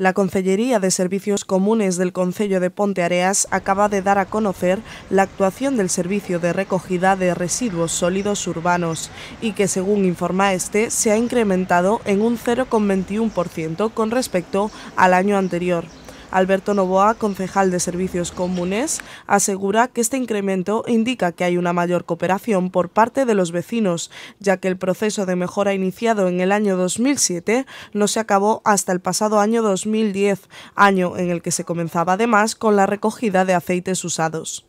La Concellería de Servicios Comunes del Concello de Ponte Areas acaba de dar a conocer la actuación del servicio de recogida de residuos sólidos urbanos y que, según informa este, se ha incrementado en un 0,21% con respecto al año anterior. Alberto Novoa, concejal de Servicios Comunes, asegura que este incremento indica que hay una mayor cooperación por parte de los vecinos, ya que el proceso de mejora iniciado en el año 2007 no se acabó hasta el pasado año 2010, año en el que se comenzaba además con la recogida de aceites usados.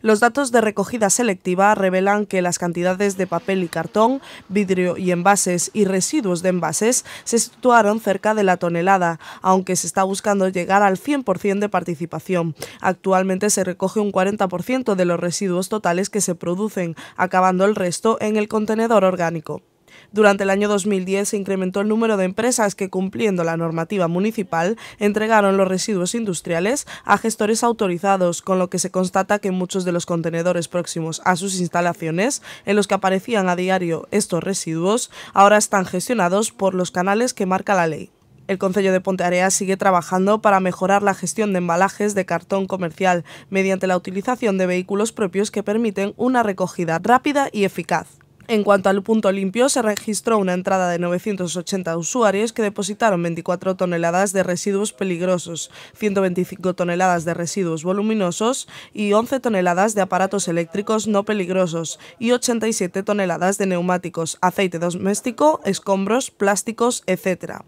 Los datos de recogida selectiva revelan que las cantidades de papel y cartón, vidrio y envases y residuos de envases se situaron cerca de la tonelada, aunque se está buscando llegar al 100% de participación. Actualmente se recoge un 40% de los residuos totales que se producen, acabando el resto en el contenedor orgánico. Durante el año 2010 se incrementó el número de empresas que, cumpliendo la normativa municipal, entregaron los residuos industriales a gestores autorizados, con lo que se constata que muchos de los contenedores próximos a sus instalaciones, en los que aparecían a diario estos residuos, ahora están gestionados por los canales que marca la ley. El Consejo de Ponteareas sigue trabajando para mejorar la gestión de embalajes de cartón comercial mediante la utilización de vehículos propios que permiten una recogida rápida y eficaz. En cuanto al punto limpio, se registró una entrada de 980 usuarios que depositaron 24 toneladas de residuos peligrosos, 125 toneladas de residuos voluminosos y 11 toneladas de aparatos eléctricos no peligrosos y 87 toneladas de neumáticos, aceite doméstico, escombros, plásticos, etc.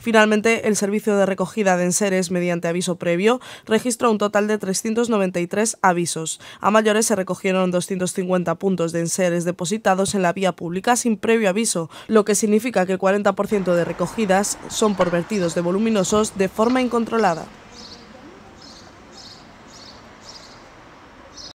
Finalmente, el servicio de recogida de enseres mediante aviso previo registró un total de 393 avisos. A mayores se recogieron 250 puntos de enseres depositados en la vía pública sin previo aviso, lo que significa que el 40% de recogidas son por vertidos de voluminosos de forma incontrolada.